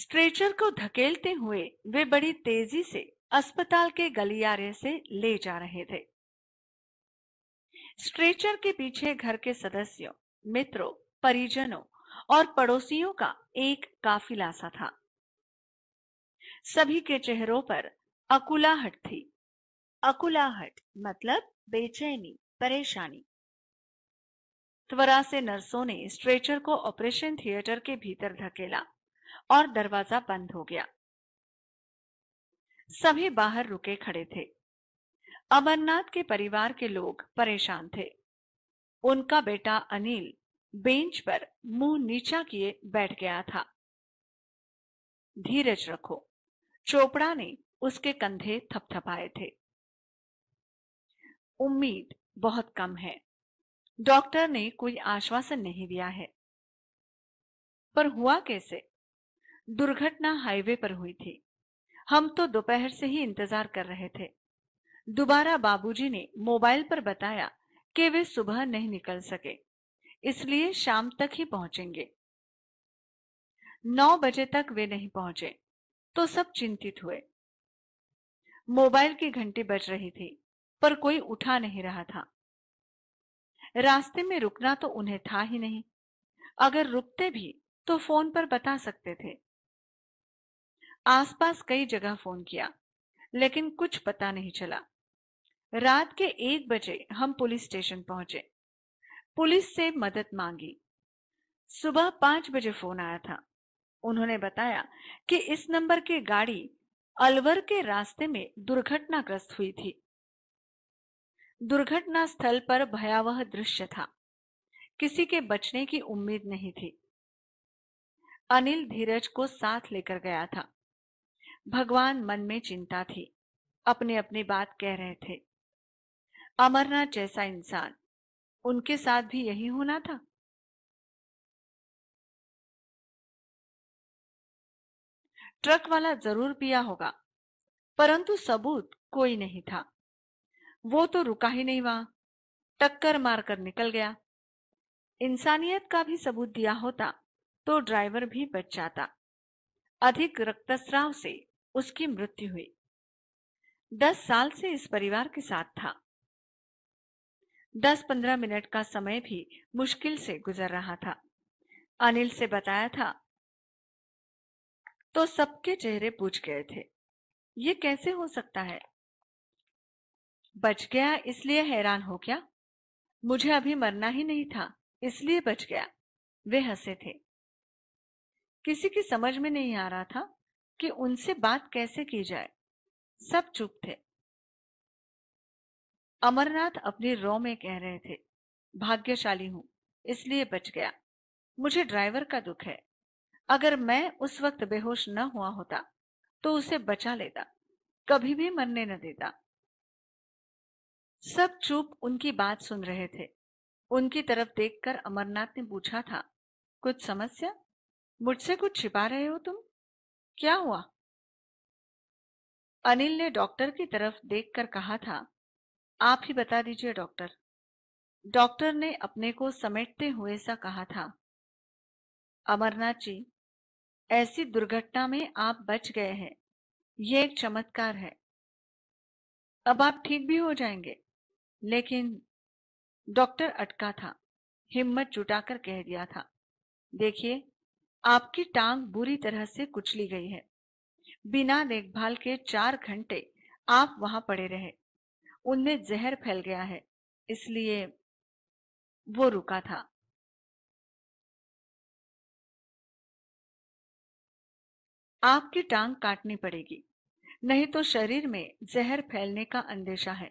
Stretcher को धकेलते हुए वे बड़ी तेजी से अस्पताल के गलियारे से ले जा रहे थे स्ट्रेचर के पीछे घर के सदस्यों मित्रों परिजनों और पड़ोसियों का एक काफिला सा था सभी के चेहरों पर अकुलाहट थी अकुलाहट मतलब बेचैनी परेशानी त्वरा से नर्सों ने स्ट्रेचर को ऑपरेशन थिएटर के भीतर धकेला और दरवाजा बंद हो गया सभी बाहर रुके खड़े थे अमरनाथ के परिवार के लोग परेशान थे उनका बेटा अनिल बेंच पर मुंह नीचा किए बैठ गया था धीरज रखो चोपड़ा ने उसके कंधे थपथपाए थे उम्मीद बहुत कम है डॉक्टर ने कोई आश्वासन नहीं दिया है पर हुआ कैसे दुर्घटना हाईवे पर हुई थी हम तो दोपहर से ही इंतजार कर रहे थे दोबारा बाबूजी ने मोबाइल पर बताया कि वे सुबह नहीं निकल सके इसलिए शाम तक ही पहुंचेंगे नौ बजे तक वे नहीं पहुंचे तो सब चिंतित हुए मोबाइल की घंटी बज रही थी पर कोई उठा नहीं रहा था रास्ते में रुकना तो उन्हें था ही नहीं अगर रुकते भी तो फोन पर बता सकते थे आसपास कई जगह फोन किया लेकिन कुछ पता नहीं चला रात के एक बजे हम पुलिस स्टेशन पहुंचे पुलिस से मदद मांगी सुबह पांच बजे फोन आया था उन्होंने बताया कि इस नंबर की गाड़ी अलवर के रास्ते में दुर्घटनाग्रस्त हुई थी दुर्घटना स्थल पर भयावह दृश्य था किसी के बचने की उम्मीद नहीं थी अनिल धीरज को साथ लेकर गया था भगवान मन में चिंता थी अपने अपने बात कह रहे थे अमरनाथ जैसा इंसान उनके साथ भी यही होना था ट्रक वाला जरूर पिया होगा परंतु सबूत कोई नहीं था वो तो रुका ही नहीं वहां टक्कर मारकर निकल गया इंसानियत का भी सबूत दिया होता तो ड्राइवर भी बच जाता अधिक रक्तस्राव से उसकी मृत्यु हुई दस साल से इस परिवार के साथ था दस पंद्रह मिनट का समय भी मुश्किल से गुजर रहा था अनिल से बताया था तो सबके चेहरे पूछ गए थे ये कैसे हो सकता है बच गया इसलिए हैरान हो गया मुझे अभी मरना ही नहीं था इसलिए बच गया वे हंसे थे किसी की समझ में नहीं आ रहा था कि उनसे बात कैसे की जाए सब चुप थे अमरनाथ अपने रो में कह रहे थे भाग्यशाली हूं इसलिए बच गया मुझे ड्राइवर का दुख है अगर मैं उस वक्त बेहोश न हुआ होता तो उसे बचा लेता कभी भी मरने न देता सब चुप उनकी बात सुन रहे थे उनकी तरफ देखकर अमरनाथ ने पूछा था कुछ समस्या मुझसे कुछ छिपा रहे हो तुम क्या हुआ अनिल ने डॉक्टर की तरफ देखकर कहा था आप ही बता दीजिए डॉक्टर डॉक्टर ने अपने को समेटते हुए सा कहा था अमरनाथ जी ऐसी दुर्घटना में आप बच गए हैं यह एक चमत्कार है अब आप ठीक भी हो जाएंगे लेकिन डॉक्टर अटका था हिम्मत जुटाकर कह दिया था देखिए आपकी टांग बुरी तरह से कुचली गई है बिना देखभाल के चार घंटे आप वहां पड़े रहे उनमें जहर फैल गया है इसलिए वो रुका था आपकी टांग काटनी पड़ेगी नहीं तो शरीर में जहर फैलने का अंदेशा है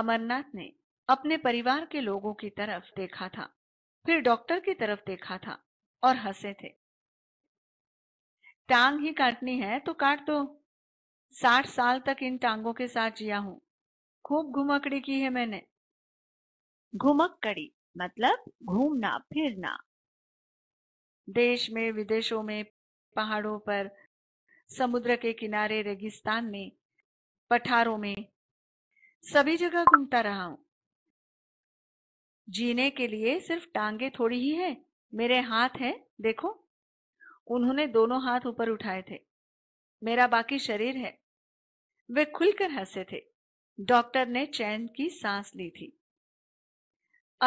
अमरनाथ ने अपने परिवार के लोगों की तरफ देखा था फिर डॉक्टर की तरफ देखा था और हंसे थे टांग ही काटनी है तो काट दो साठ साल तक इन टांगों के साथ जिया हूं खूब घुमकड़ी की है मैंने घुमकड़ी मतलब घूमना फिरना देश में विदेशों में पहाड़ों पर समुद्र के किनारे रेगिस्तान में पठारों में सभी जगह घूमता रहा हूं जीने के लिए सिर्फ टांगे थोड़ी ही है मेरे हाथ हैं देखो उन्होंने दोनों हाथ ऊपर उठाए थे मेरा बाकी शरीर है वे खुलकर हंसे थे डॉक्टर ने चैन की सांस ली थी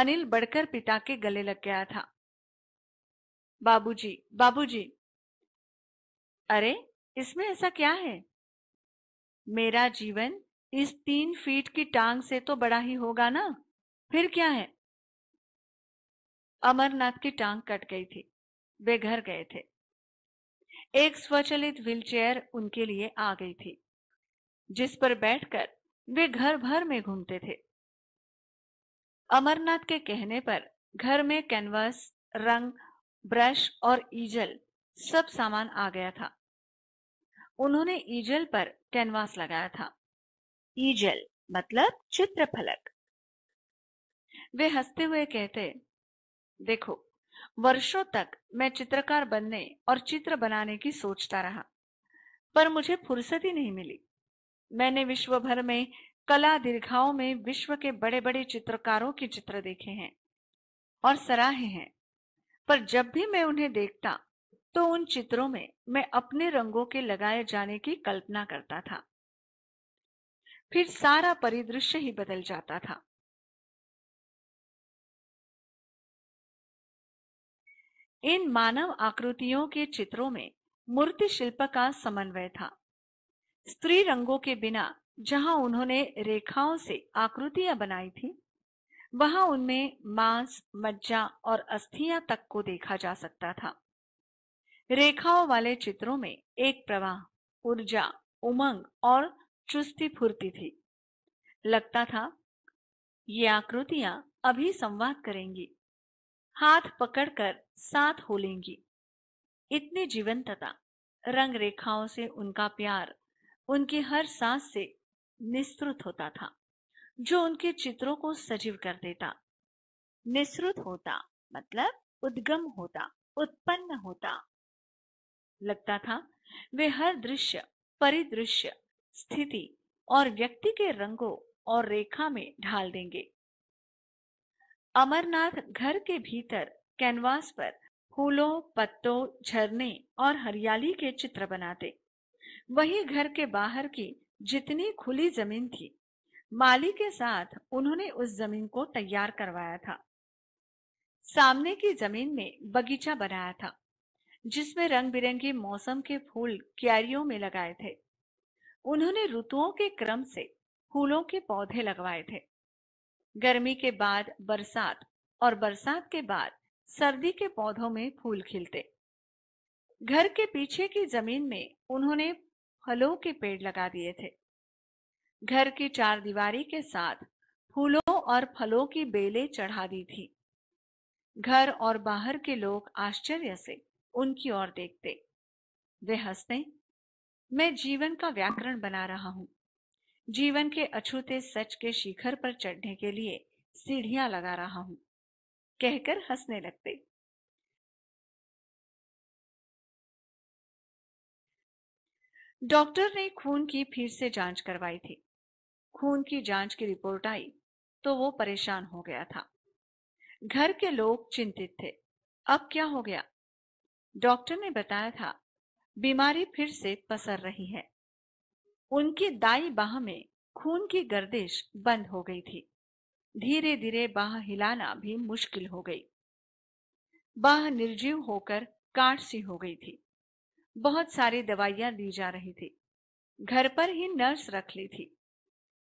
अनिल बढ़कर पिता के गले लग गया था बाबूजी, बाबूजी, अरे इसमें ऐसा क्या है मेरा जीवन इस तीन फीट की टांग से तो बड़ा ही होगा ना फिर क्या है अमरनाथ की टांग कट गई थी वे घर गए थे एक स्वचलित व्हीलचेयर उनके लिए आ गई थी जिस पर बैठकर वे घर भर में घूमते थे अमरनाथ के कहने पर घर में कैनवास रंग ब्रश और ईजल सब सामान आ गया था उन्होंने ईजल पर कैनवास लगाया था ईजल मतलब चित्र फलक वे हंसते हुए कहते देखो वर्षों तक मैं चित्रकार बनने और चित्र बनाने की सोचता रहा पर मुझे फुर्सत ही नहीं मिली मैंने विश्व भर में कला दीर्घाओं में विश्व के बड़े बड़े चित्रकारों के चित्र देखे हैं और सराहे हैं पर जब भी मैं उन्हें देखता तो उन चित्रों में मैं अपने रंगों के लगाए जाने की कल्पना करता था फिर सारा परिदृश्य ही बदल जाता था इन मानव आकृतियों के चित्रों में मूर्ति शिल्प का समन्वय था स्त्री रंगों के बिना जहां उन्होंने रेखाओं से आकृतियां बनाई थी वहां उनमें मांस मज्जा और अस्थियां तक को देखा जा सकता था रेखाओं वाले चित्रों में एक प्रवाह ऊर्जा उमंग और चुस्ती फुर्ती थी लगता था ये आकृतियां अभी संवाद करेंगी हाथ पकड़कर साथ हो लेंगी इतनी जीवंतता रंग रेखाओं से उनका प्यार उनकी हर सांस से निस्तृत होता था जो उनके चित्रों को सजीव कर देता निस्तृत होता मतलब उद्गम होता उत्पन्न होता लगता था वे हर दृश्य परिदृश्य स्थिति और व्यक्ति के रंगों और रेखा में ढाल देंगे अमरनाथ घर के भीतर कैनवास पर फूलों पत्तों झरने और हरियाली के चित्र बनाते वही घर के बाहर की जितनी खुली जमीन थी माली के साथ उन्होंने उस जमीन को तैयार करवाया था सामने की जमीन में बगीचा बनाया था जिसमें रंग बिरंगे मौसम के फूल क्यारियों में लगाए थे उन्होंने ऋतुओं के क्रम से फूलों के पौधे लगवाए थे गर्मी के बाद बरसात और बरसात के बाद सर्दी के पौधों में फूल खिलते घर के पीछे की जमीन में उन्होंने फलों के पेड़ लगा दिए थे घर की चार दीवारी के साथ फूलों और फलों की बेले चढ़ा दी थी घर और बाहर के लोग आश्चर्य से उनकी ओर देखते वे हंसते मैं जीवन का व्याकरण बना रहा हूं जीवन के अछूते सच के शिखर पर चढ़ने के लिए सीढ़ियां लगा रहा हूं कहकर हंसने लगते डॉक्टर ने खून की फिर से जांच करवाई थी खून की जांच की रिपोर्ट आई तो वो परेशान हो गया था घर के लोग चिंतित थे अब क्या हो गया डॉक्टर ने बताया था बीमारी फिर से पसर रही है उनकी दाई बाह में खून की गर्दिश बंद हो गई थी धीरे धीरे बाह हिलाना भी मुश्किल हो गई बाह निर्जीव होकर काट सी हो गई थी बहुत सारी दवाइयां दी जा रही थी घर पर ही नर्स रख ली थी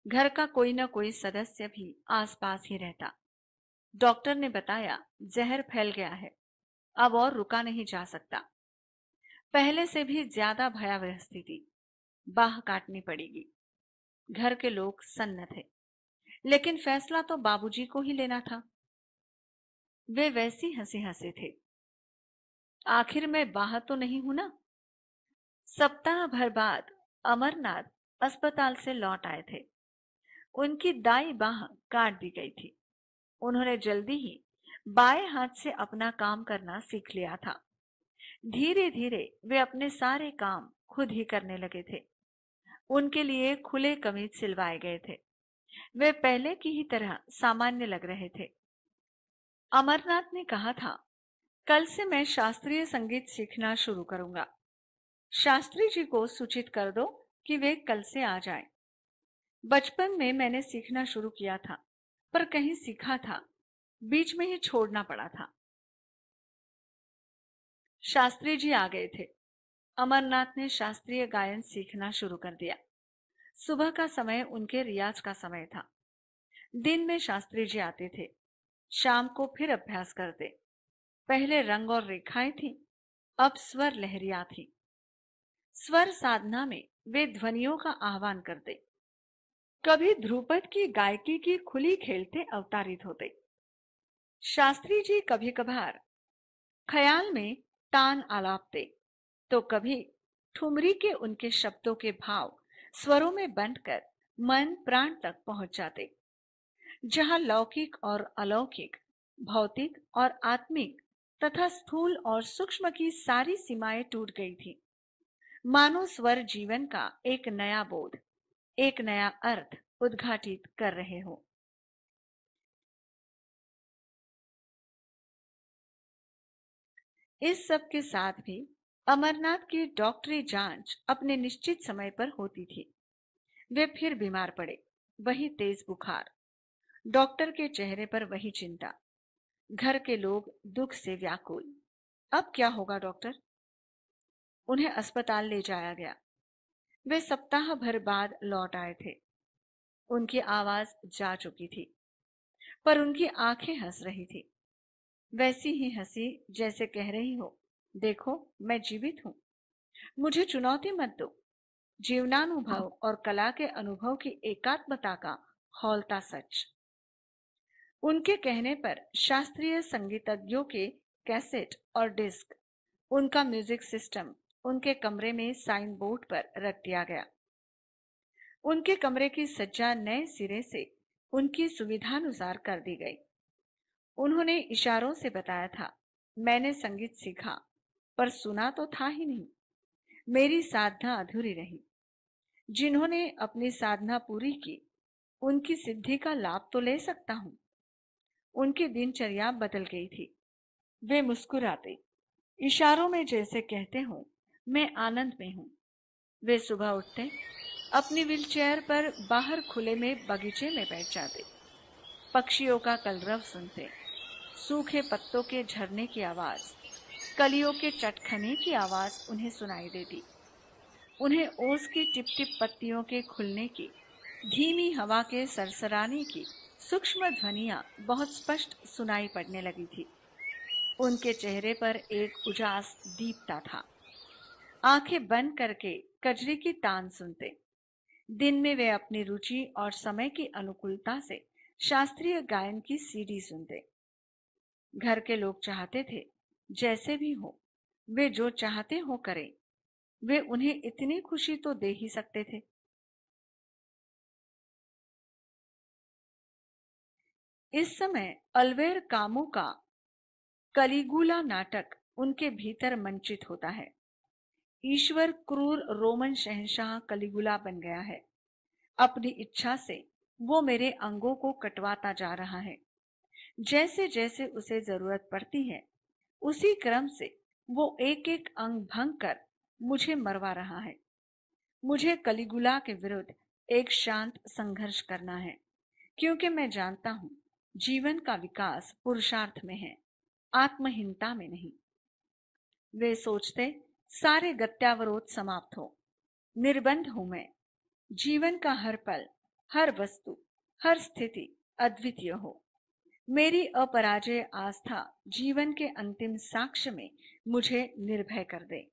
घर का कोई ना कोई सदस्य भी आसपास ही रहता डॉक्टर ने बताया जहर फैल गया है अब और रुका नहीं जा सकता पहले से भी ज्यादा भयावह स्थिति बाह काटनी पड़ेगी घर के लोग सन्न थे लेकिन फैसला तो बाबूजी को ही लेना था वे वैसी हंसी हंसे थे आखिर में बाह तो नहीं हूं ना सप्ताह भर बाद अमरनाथ अस्पताल से लौट आए थे उनकी दाई बाह काट दी गई थी उन्होंने जल्दी ही बाएं हाथ से अपना काम करना सीख लिया था धीरे धीरे वे अपने सारे काम खुद ही करने लगे थे उनके लिए खुले कमीज सिलवाए गए थे वे पहले की ही तरह सामान्य लग रहे थे अमरनाथ ने कहा था कल से मैं शास्त्रीय संगीत सीखना शुरू करूंगा शास्त्री जी को सूचित कर दो कि वे कल से आ जाए बचपन में मैंने सीखना शुरू किया था पर कहीं सीखा था बीच में ही छोड़ना पड़ा था शास्त्री जी आ गए थे अमरनाथ ने शास्त्रीय गायन सीखना शुरू कर दिया सुबह का समय उनके रियाज का समय था दिन में शास्त्री जी आते थे शाम को फिर अभ्यास करते पहले रंग और रेखाएं थी अब स्वर लहरिया थी स्वर साधना में वे ध्वनियों का आह्वान करते कभी ध्रुपद की गायकी की खुली खेलते अवतारित होते शास्त्री जी कभी कभार ख्याल में तान आलापते तो कभी ठुमरी के उनके शब्दों के भाव स्वरों में बंटकर मन प्राण तक पहुंच जाते जहां लौकिक और अलौकिक भौतिक और आत्मिक तथा स्थूल और सूक्ष्म की सारी सीमाएं टूट गई थी मानो स्वर जीवन का एक नया बोध एक नया अर्थ उद्घाटित कर रहे हो इस सब के साथ भी अमरनाथ की डॉक्टरी जांच अपने निश्चित समय पर होती थी वे फिर बीमार पड़े वही तेज बुखार डॉक्टर के चेहरे पर वही चिंता घर के लोग दुख से व्याकुल अब क्या होगा डॉक्टर उन्हें अस्पताल ले जाया गया वे सप्ताह भर बाद लौट आए थे उनकी आवाज जा चुकी थी पर उनकी आंखें हंस रही थी वैसी ही हंसी जैसे कह रही हो देखो मैं जीवित हूं मुझे चुनौती मत दो जीवनानुभव हाँ। और कला के अनुभव की एकात्मता का हौलता सच उनके कहने पर शास्त्रीय संगीतज्ञों के कैसेट और डिस्क उनका म्यूजिक सिस्टम उनके कमरे में साइन बोर्ड पर रख दिया गया उनके कमरे की सज्जा नए सिरे से उनकी सुविधानुसार कर दी गई उन्होंने इशारों से बताया था मैंने संगीत सीखा पर सुना तो था ही नहीं मेरी साधना अधूरी रही जिन्होंने अपनी साधना पूरी की उनकी सिद्धि का लाभ तो ले सकता हूं उनकी दिनचर्या बदल गई थी वे मुस्कुराते इशारों में जैसे कहते हों मैं आनंद में हूं वे सुबह उठते अपनी व्हील चेयर पर बाहर खुले में बगीचे में बैठ जाते पक्षियों का कलरव सुनते सूखे पत्तों के झरने की आवाज कलियों के चटखने की आवाज उन्हें सुनाई देती उन्हें ओस की टिप टिप पत्तियों के खुलने की धीमी हवा के सरसराने की सूक्ष्म ध्वनिया बहुत स्पष्ट सुनाई पड़ने लगी थी उनके चेहरे पर एक उजास दीपता था आंखें बंद करके कजरी की तान सुनते दिन में वे अपनी रुचि और समय की अनुकूलता से शास्त्रीय गायन की सीडी सुनते घर के लोग चाहते थे जैसे भी हो वे जो चाहते हो करें वे उन्हें इतनी खुशी तो दे ही सकते थे इस समय अलवेर कामू का कलीगुला नाटक उनके भीतर मंचित होता है ईश्वर क्रूर रोमन शहनशाह कलिगुला बन गया है अपनी इच्छा से वो मेरे अंगों को कटवाता जा रहा है जैसे जैसे उसे जरूरत पड़ती है उसी क्रम से वो एक एक अंग भंग कर मुझे मरवा रहा है मुझे कलिगुला के विरुद्ध एक शांत संघर्ष करना है क्योंकि मैं जानता हूं जीवन का विकास पुरुषार्थ में है आत्महीनता में नहीं वे सोचते सारे गत्यावरोध समाप्त हो निर्बंध हूं मैं जीवन का हर पल हर वस्तु हर स्थिति अद्वितीय हो मेरी अपराजय आस्था जीवन के अंतिम साक्ष्य में मुझे निर्भय कर दे